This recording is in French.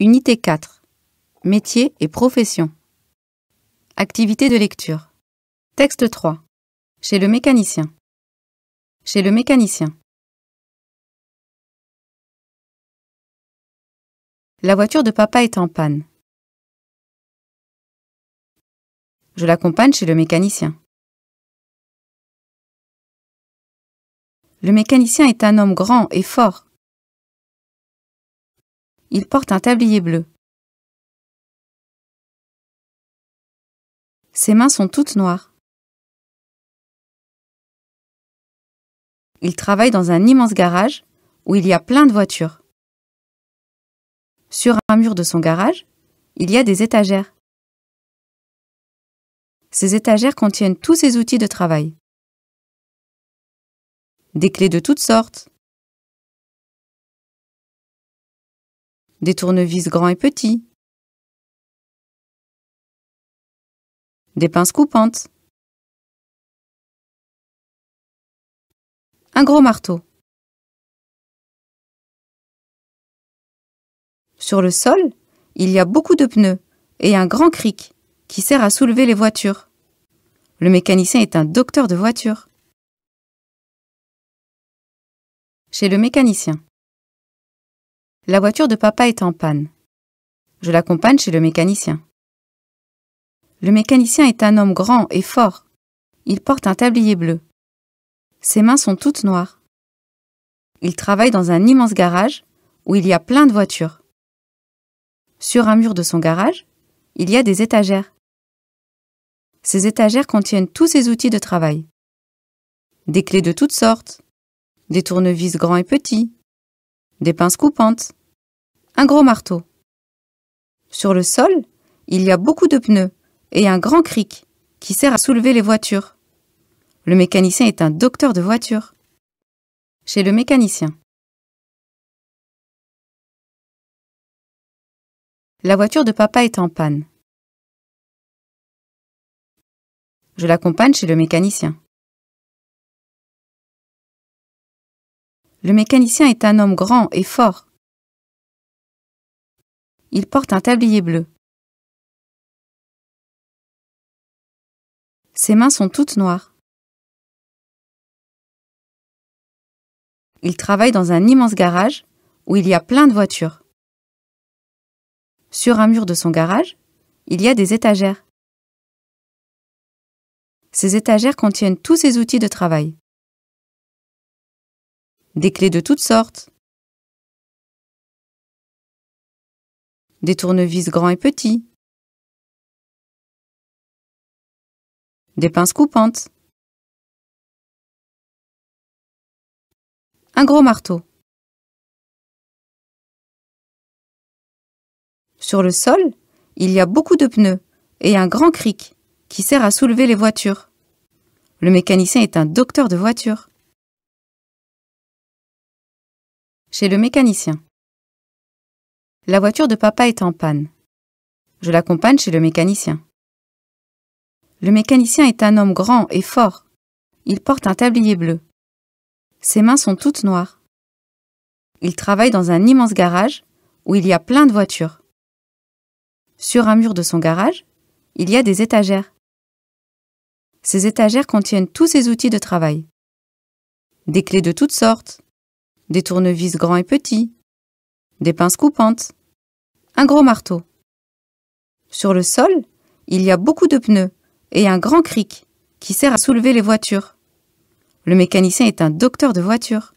Unité 4. Métier et profession. Activité de lecture. Texte 3. Chez le mécanicien. Chez le mécanicien. La voiture de papa est en panne. Je l'accompagne chez le mécanicien. Le mécanicien est un homme grand et fort. Il porte un tablier bleu. Ses mains sont toutes noires. Il travaille dans un immense garage où il y a plein de voitures. Sur un mur de son garage, il y a des étagères. Ces étagères contiennent tous ses outils de travail. Des clés de toutes sortes, des tournevis grands et petits, des pinces coupantes, un gros marteau. Sur le sol, il y a beaucoup de pneus et un grand cric qui sert à soulever les voitures. Le mécanicien est un docteur de voitures. Chez le mécanicien. La voiture de papa est en panne. Je l'accompagne chez le mécanicien. Le mécanicien est un homme grand et fort. Il porte un tablier bleu. Ses mains sont toutes noires. Il travaille dans un immense garage où il y a plein de voitures. Sur un mur de son garage, il y a des étagères. Ces étagères contiennent tous ses outils de travail. Des clés de toutes sortes, des tournevis grands et petits, des pinces coupantes, un gros marteau. Sur le sol, il y a beaucoup de pneus et un grand cric qui sert à soulever les voitures. Le mécanicien est un docteur de voiture. Chez le mécanicien. La voiture de papa est en panne. Je l'accompagne chez le mécanicien. Le mécanicien est un homme grand et fort. Il porte un tablier bleu. Ses mains sont toutes noires. Il travaille dans un immense garage où il y a plein de voitures. Sur un mur de son garage, il y a des étagères. Ces étagères contiennent tous ses outils de travail. Des clés de toutes sortes, des tournevis grands et petits, des pinces coupantes, un gros marteau. Sur le sol, il y a beaucoup de pneus et un grand cric qui sert à soulever les voitures. Le mécanicien est un docteur de voitures. Chez le mécanicien. La voiture de papa est en panne. Je l'accompagne chez le mécanicien. Le mécanicien est un homme grand et fort. Il porte un tablier bleu. Ses mains sont toutes noires. Il travaille dans un immense garage où il y a plein de voitures. Sur un mur de son garage, il y a des étagères. Ces étagères contiennent tous ses outils de travail. Des clés de toutes sortes, des tournevis grands et petits, des pinces coupantes, un gros marteau. Sur le sol, il y a beaucoup de pneus et un grand cric qui sert à soulever les voitures. Le mécanicien est un docteur de voitures.